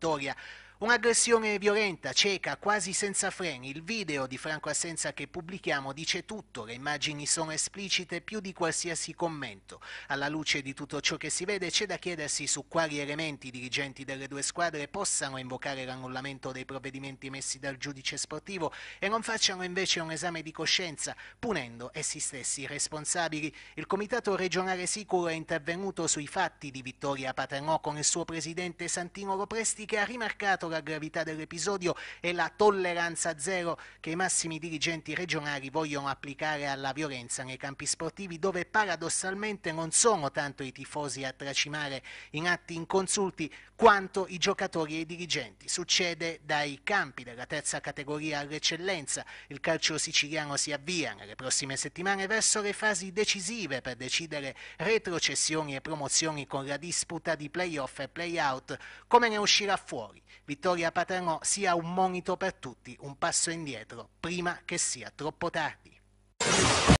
história Un'aggressione violenta, cieca, quasi senza freni. Il video di Franco Assenza che pubblichiamo dice tutto, le immagini sono esplicite più di qualsiasi commento. Alla luce di tutto ciò che si vede c'è da chiedersi su quali elementi i dirigenti delle due squadre possano invocare l'annullamento dei provvedimenti messi dal giudice sportivo e non facciano invece un esame di coscienza, punendo essi stessi responsabili. Il Comitato regionale Sicuro è intervenuto sui fatti di Vittoria Paternò con il suo presidente Santino Lopresti che ha rimarcato considerato la gravità dell'episodio e la tolleranza zero che i massimi dirigenti regionali vogliono applicare alla violenza nei campi sportivi dove paradossalmente non sono tanto i tifosi a tracimare in atti inconsulti quanto i giocatori e i dirigenti. Succede dai campi della terza categoria all'eccellenza. Il calcio siciliano si avvia nelle prossime settimane verso le fasi decisive per decidere retrocessioni e promozioni con la disputa di playoff e playout. Come ne uscirà fuori? Vi Vittoria Paternò sia un monito per tutti, un passo indietro, prima che sia troppo tardi.